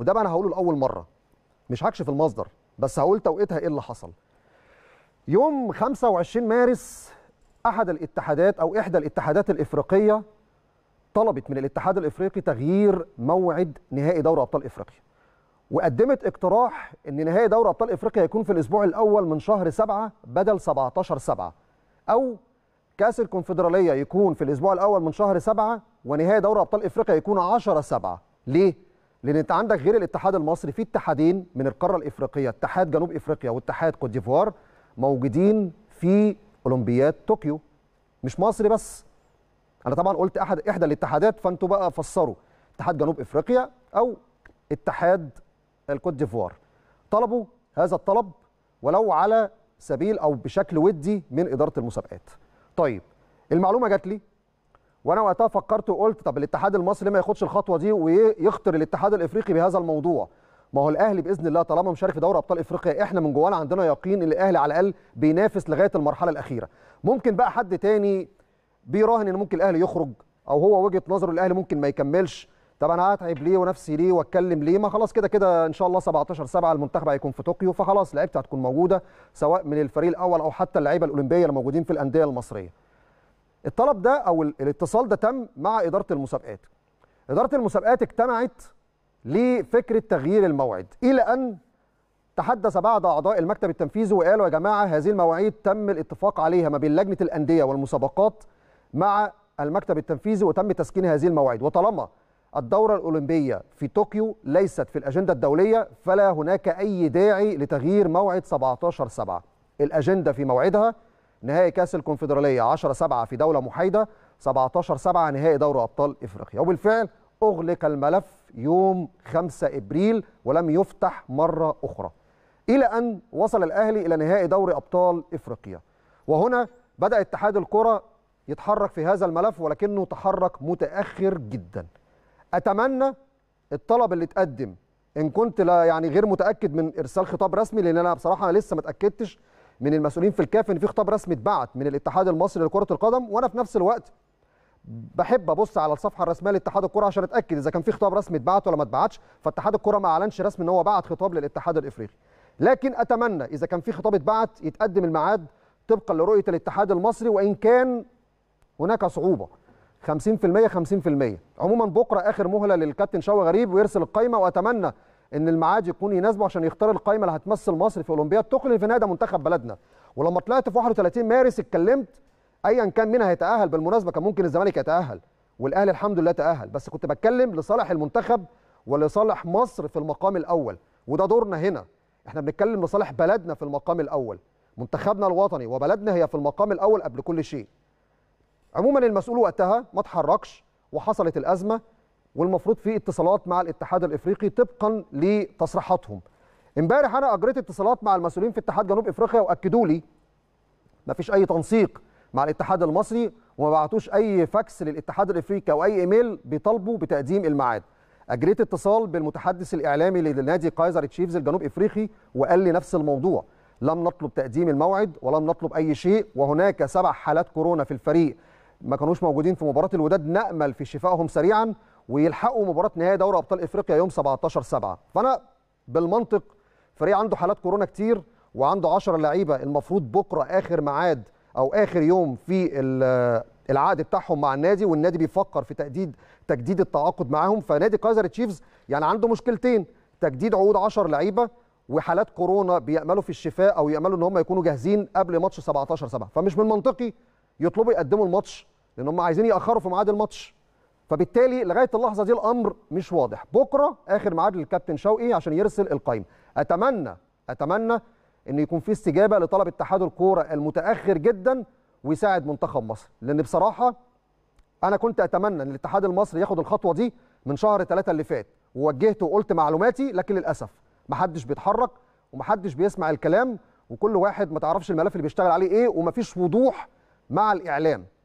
وده بقى انا هقوله لاول مره مش هكشف المصدر بس هقول توقيتها ايه اللي حصل يوم 25 مارس احد الاتحادات او احدى الاتحادات الافريقيه طلبت من الاتحاد الافريقي تغيير موعد نهائي دوري ابطال افريقيا وقدمت اقتراح ان نهائي دوري ابطال افريقيا يكون في الاسبوع الاول من شهر 7 بدل 17 7 او كاس الكونفدراليه يكون في الاسبوع الاول من شهر 7 ونهائي دوري ابطال افريقيا يكون 10 7 ليه لان انت عندك غير الاتحاد المصري في اتحادين من القاره الافريقيه اتحاد جنوب افريقيا واتحاد كوت ديفوار موجودين في اولمبياد طوكيو مش مصر بس انا طبعا قلت احد احدى الاتحادات فانتوا بقى فسروا اتحاد جنوب افريقيا او اتحاد الكوت ديفوار طلبوا هذا الطلب ولو على سبيل او بشكل ودي من اداره المسابقات طيب المعلومه جات لي وانا وقتها فكرت وقلت طب الاتحاد المصري ما ياخدش الخطوه دي ويخطر الاتحاد الافريقي بهذا الموضوع ما هو الاهلي باذن الله طالما مشارك في دوري ابطال افريقيا احنا من جوانا عندنا يقين ان الاهلي على الاقل بينافس لغايه المرحله الاخيره ممكن بقى حد تاني بيراهن ان ممكن الاهلي يخرج او هو وجهه نظره الاهلي ممكن ما يكملش طب انا هتعب ليه ونفسي ليه واتكلم ليه ما خلاص كده كده ان شاء الله 17 7 المنتخب هيكون في طوكيو فخلاص لعيبته هتكون موجوده سواء من الفريق الاول او حتى اللعيبه الاولمبيه اللي موجودين في الانديه المصريه الطلب ده او الاتصال ده تم مع اداره المسابقات اداره المسابقات اجتمعت لفكره تغيير الموعد الى ان تحدث بعض اعضاء المكتب التنفيذي وقالوا يا جماعه هذه المواعيد تم الاتفاق عليها ما بين لجنه الانديه والمسابقات مع المكتب التنفيذي وتم تسكين هذه المواعيد وطالما الدورة الأولمبية في طوكيو ليست في الأجندة الدولية فلا هناك أي داعي لتغيير موعد 17 سبعة الأجندة في موعدها نهائي كاس الكونفدراليه 10 7 في دوله محايده 17 7 نهائي دوري ابطال افريقيا وبالفعل اغلق الملف يوم 5 ابريل ولم يفتح مره اخرى الى ان وصل الاهلي الى نهائي دوري ابطال افريقيا وهنا بدا اتحاد الكره يتحرك في هذا الملف ولكنه تحرك متاخر جدا اتمنى الطلب اللي اتقدم ان كنت لا يعني غير متاكد من ارسال خطاب رسمي لان انا بصراحه لسه ما اتاكدتش من المسؤولين في الكاف ان في خطاب رسمي اتبعت من الاتحاد المصري لكره القدم وانا في نفس الوقت بحب ابص على الصفحه الرسميه لاتحاد الكره عشان اتاكد اذا كان في خطاب رسمي اتبعت ولا ما اتبعتش فاتحاد الكره ما اعلنش رسمي ان هو بعت خطاب للاتحاد الافريقي لكن اتمنى اذا كان في خطاب اتبعت يتقدم الميعاد طبقا لرؤيه الاتحاد المصري وان كان هناك صعوبه 50% 50% عموما بكره اخر مهله للكابتن شوقي غريب ويرسل القايمه واتمنى ان الميعاد يكون يناسبه عشان يختار القائمه اللي هتمثل مصر في اولمبياد تقل في النهايه ده منتخب بلدنا ولما طلعت في 31 مارس اتكلمت ايا كان مين هيتاهل بالمناسبه كان ممكن الزمالك يتاهل والاهلي الحمد لله تاهل بس كنت بتكلم لصالح المنتخب ولصالح مصر في المقام الاول وده دورنا هنا احنا بنتكلم لصالح بلدنا في المقام الاول منتخبنا الوطني وبلدنا هي في المقام الاول قبل كل شيء عموما المسؤول وقتها ما اتحركش وحصلت الازمه والمفروض في اتصالات مع الاتحاد الافريقي طبقا لتصريحاتهم امبارح انا اجريت اتصالات مع المسؤولين في اتحاد جنوب افريقيا واكدوا لي ما فيش اي تنسيق مع الاتحاد المصري وما بعتوش اي فاكس للاتحاد الافريقي او اي ايميل بيطالبوا بتقديم الميعاد اجريت اتصال بالمتحدث الاعلامي لنادي كايزر تشيفز الجنوب افريقي وقال لي نفس الموضوع لم نطلب تقديم الموعد ولم نطلب اي شيء وهناك سبع حالات كورونا في الفريق ما كانوش موجودين في مباراه الوداد نامل في شفائهم سريعا ويلحقوا مباراه نهائي دوري ابطال افريقيا يوم 17 7 فانا بالمنطق فريق عنده حالات كورونا كتير وعنده 10 لعيبه المفروض بكره اخر ميعاد او اخر يوم في العقد بتاعهم مع النادي والنادي بيفكر في تجديد تجديد التعاقد معاهم فنادي كايزر تشيفز يعني عنده مشكلتين تجديد عقود 10 لعيبه وحالات كورونا بيأملوا في الشفاء او يأملوا ان هم يكونوا جاهزين قبل ماتش 17 7 فمش من منطقي يطلبوا يقدموا الماتش لان هم عايزين ياخروا في ميعاد الماتش فبالتالي لغايه اللحظه دي الامر مش واضح بكره اخر ميعاد للكابتن شوقي عشان يرسل القائمه اتمنى اتمنى ان يكون في استجابه لطلب اتحاد الكوره المتاخر جدا ويساعد منتخب مصر لان بصراحه انا كنت اتمنى ان الاتحاد المصري ياخد الخطوه دي من شهر ثلاثة اللي فات ووجهت وقلت معلوماتي لكن للاسف محدش بيتحرك ومحدش بيسمع الكلام وكل واحد ما تعرفش الملف اللي بيشتغل عليه ايه ومفيش وضوح مع الاعلام